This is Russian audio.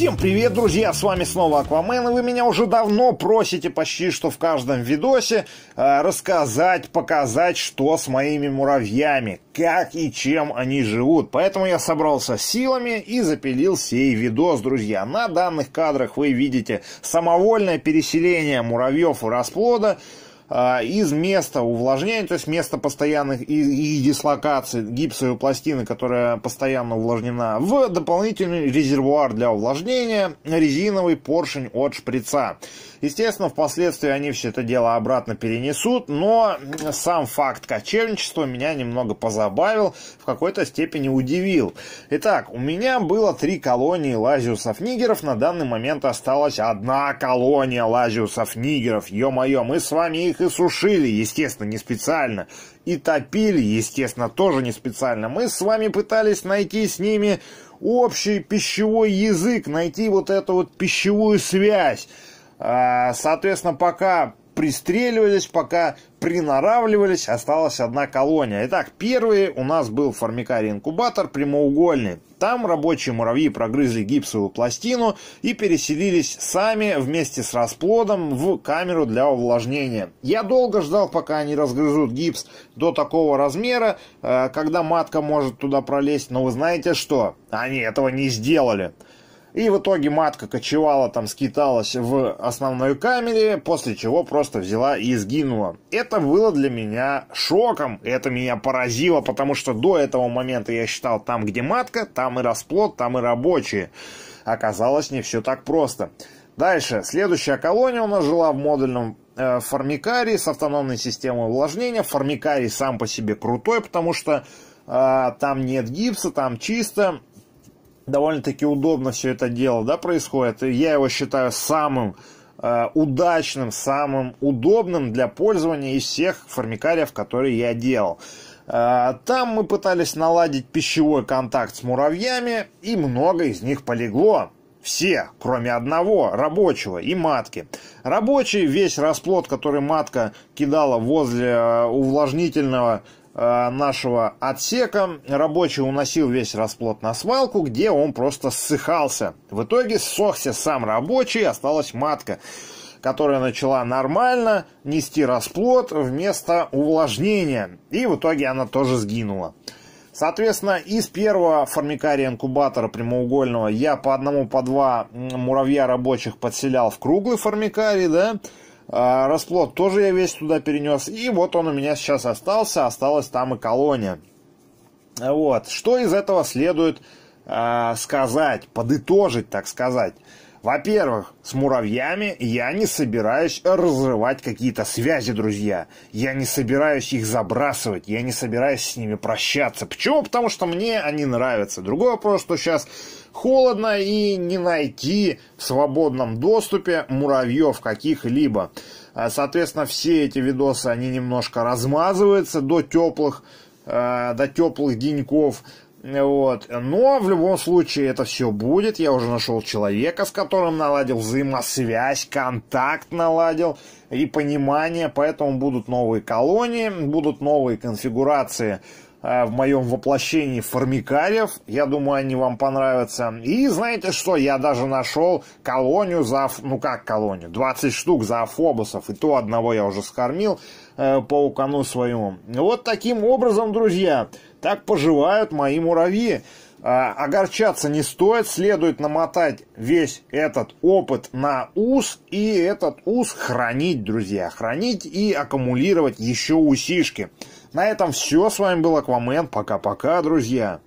Всем привет, друзья! С вами снова Аквамен, и вы меня уже давно просите почти что в каждом видосе э, рассказать, показать, что с моими муравьями, как и чем они живут. Поэтому я собрался силами и запилил сей видос, друзья. На данных кадрах вы видите самовольное переселение муравьев и расплода. А, из места увлажнения, то есть места постоянных и, и дислокации гипсовой пластины, которая постоянно увлажнена, в дополнительный резервуар для увлажнения, резиновый поршень от шприца. Естественно, впоследствии они все это дело обратно перенесут, но сам факт кочевничества меня немного позабавил, в какой-то степени удивил. Итак, у меня было три колонии лазиусов-нигеров, на данный момент осталась одна колония лазиусов-нигеров, ё-моё, мы с вами их их и сушили, естественно, не специально. И топили, естественно, тоже не специально. Мы с вами пытались найти с ними общий пищевой язык, найти вот эту вот пищевую связь. А, соответственно, пока пристреливались, пока приноравливались, осталась одна колония. Итак, первые у нас был формикарий-инкубатор прямоугольный. Там рабочие муравьи прогрызли гипсовую пластину и переселились сами вместе с расплодом в камеру для увлажнения. Я долго ждал, пока они разгрызут гипс до такого размера, э, когда матка может туда пролезть, но вы знаете что? Они этого не сделали. И в итоге матка кочевала там, скиталась в основной камере, после чего просто взяла и сгинула. Это было для меня шоком, это меня поразило, потому что до этого момента я считал, там где матка, там и расплод, там и рабочие. Оказалось, не все так просто. Дальше. Следующая колония у нас жила в модульном э, формикарии с автономной системой увлажнения. Формикарий сам по себе крутой, потому что э, там нет гипса, там чисто довольно-таки удобно все это дело, да, происходит. Я его считаю самым э, удачным, самым удобным для пользования из всех формикариев, которые я делал. Э, там мы пытались наладить пищевой контакт с муравьями, и много из них полегло. Все, кроме одного, рабочего и матки. Рабочий весь расплод, который матка кидала возле э, увлажнительного Э, нашего отсека. Рабочий уносил весь расплод на свалку, где он просто ссыхался. В итоге ссохся сам рабочий, осталась матка, которая начала нормально нести расплод вместо увлажнения. И в итоге она тоже сгинула. Соответственно, из первого формикария инкубатора прямоугольного я по одному, по два муравья рабочих подселял в круглый формикарий, да, а, расплод тоже я весь туда перенес. И вот он у меня сейчас остался. Осталась там и колония. А вот. Что из этого следует а, сказать, подытожить, так сказать? Во-первых, с муравьями я не собираюсь разрывать какие-то связи, друзья. Я не собираюсь их забрасывать, я не собираюсь с ними прощаться. Почему? Потому что мне они нравятся. Другой вопрос, что сейчас холодно и не найти в свободном доступе муравьев каких-либо. А, соответственно, все эти видосы, они немножко размазываются до теплых, э, до теплых деньков. Вот. Но в любом случае это все будет. Я уже нашел человека, с которым наладил взаимосвязь, контакт наладил и понимание. Поэтому будут новые колонии, будут новые конфигурации Э, в моем воплощении формикариев. Я думаю, они вам понравятся. И знаете что, я даже нашел колонию за... Ну как колонию? 20 штук за фобусов. И то одного я уже скормил э, паукану своему. Вот таким образом, друзья, так поживают мои муравьи. Э, огорчаться не стоит, следует намотать весь этот опыт на ус и этот ус хранить, друзья, хранить и аккумулировать еще усишки. На этом все. С вами был Аквамен. Пока-пока, друзья.